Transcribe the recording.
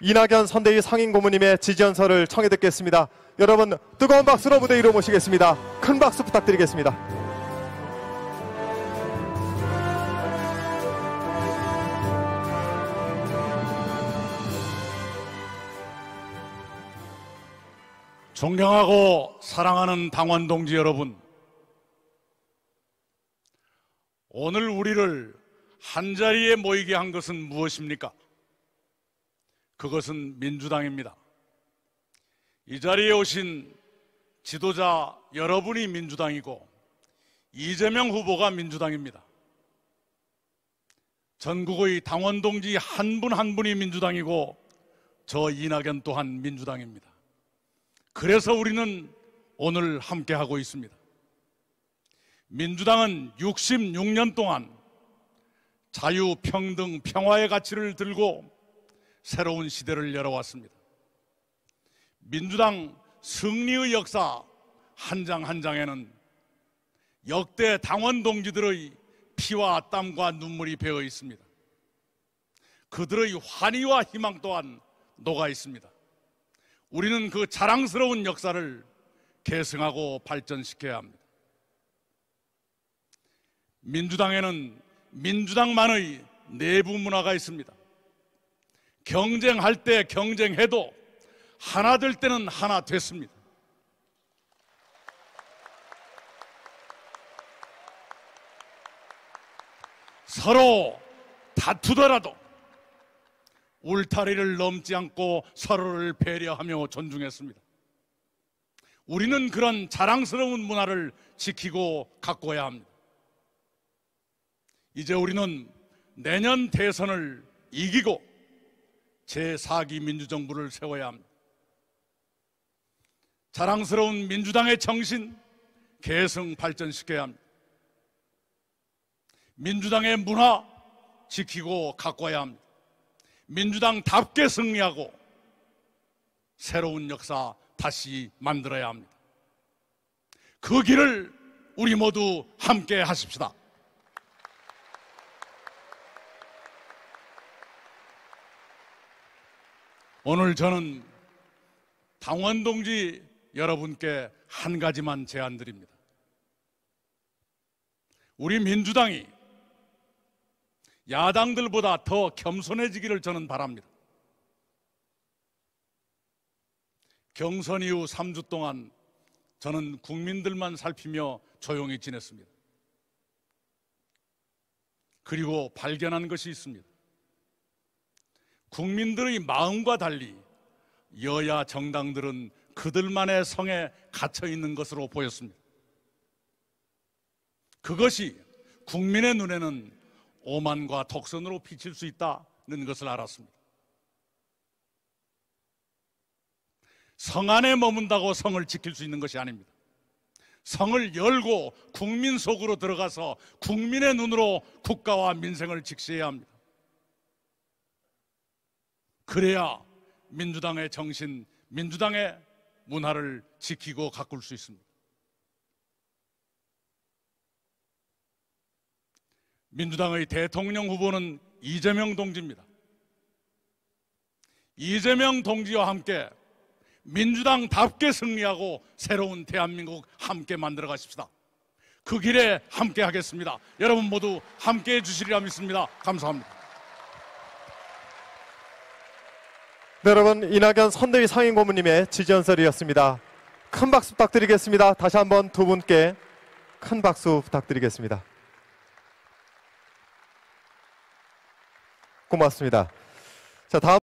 이낙연 선대위 상임고문님의 지지연설을 청해 듣겠습니다. 여러분 뜨거운 박수로 무대 위로 모시겠습니다. 큰 박수 부탁드리겠습니다. 존경하고 사랑하는 당원 동지 여러분, 오늘 우리를 한자리에 모이게 한 것은 무엇입니까? 그것은 민주당입니다. 이 자리에 오신 지도자 여러분이 민주당이고 이재명 후보가 민주당입니다. 전국의 당원 동지 한 분한 한 분이 민주당이고 저 이낙연 또한 민주당입니다. 그래서 우리는 오늘 함께하고 있습니다. 민주당은 66년 동안 자유, 평등, 평화의 가치를 들고 새로운 시대를 열어왔습니다. 민주당 승리의 역사 한 장한 한 장에는 역대 당원 동지들의 피와 땀과 눈물이 배어 있습니다. 그들의 환희와 희망 또한 녹아 있습니다. 우리는 그 자랑스러운 역사를 계승하고 발전시켜야 합니다. 민주당에는 민주당만의 내부 문화가 있습니다. 경쟁할 때 경쟁해도 하나 될 때는 하나 됐습니다. 서로 다투더라도 울타리를 넘지 않고 서로를 배려하며 존중했습니다. 우리는 그런 자랑스러운 문화를 지키고 가꿔야 합니다. 이제 우리는 내년 대선을 이기고 제4기 민주정부를 세워야 합니다. 자랑스러운 민주당의 정신 계승 발전시켜야 합니다. 민주당의 문화 지키고 가꿔야 합니다. 민주당답게 승리하고 새로운 역사 다시 만들어야 합니다. 그 길을 우리 모두 함께 하십시다. 오늘 저는 당원 동지 여러분께 한 가지만 제안드립니다. 우리 민주당이 야당들보다 더 겸손해지기를 저는 바랍니다. 경선 이후 3주 동안 저는 국민들만 살피며 조용히 지냈습니다. 그리고 발견한 것이 있습니다. 국민들의 마음과 달리 여야 정당들은 그들만의 성에 갇혀 있는 것으로 보였습니다. 그것이 국민의 눈에는 오만과 독선으로 비칠 수 있다는 것을 알았습니다. 성 안에 머문다고 성을 지킬 수 있는 것이 아닙니다. 성을 열고 국민 속으로 들어가서 국민의 눈으로 국가와 민생을 직시해야 합니다. 그래야 민주당의 정신, 민주당의 문화를 지키고 가꿀 수 있습니다. 민주당의 대통령 후보는 이재명 동지입니다. 이재명 동지와 함께 민주당답게 승리하고 새로운 대한민국 함께 만들어 가십시다. 그 길에 함께 하겠습니다. 여러분 모두 함께 해 주시리라 믿습니다. 감사합니다. 네, 여러분 이낙연 선대위 상임고문님의 지지연설이었습니다. 큰 박수 부탁드리겠습니다. 다시 한번 두 분께 큰 박수 부탁드리겠습니다. 고맙습니다. 자, 다음.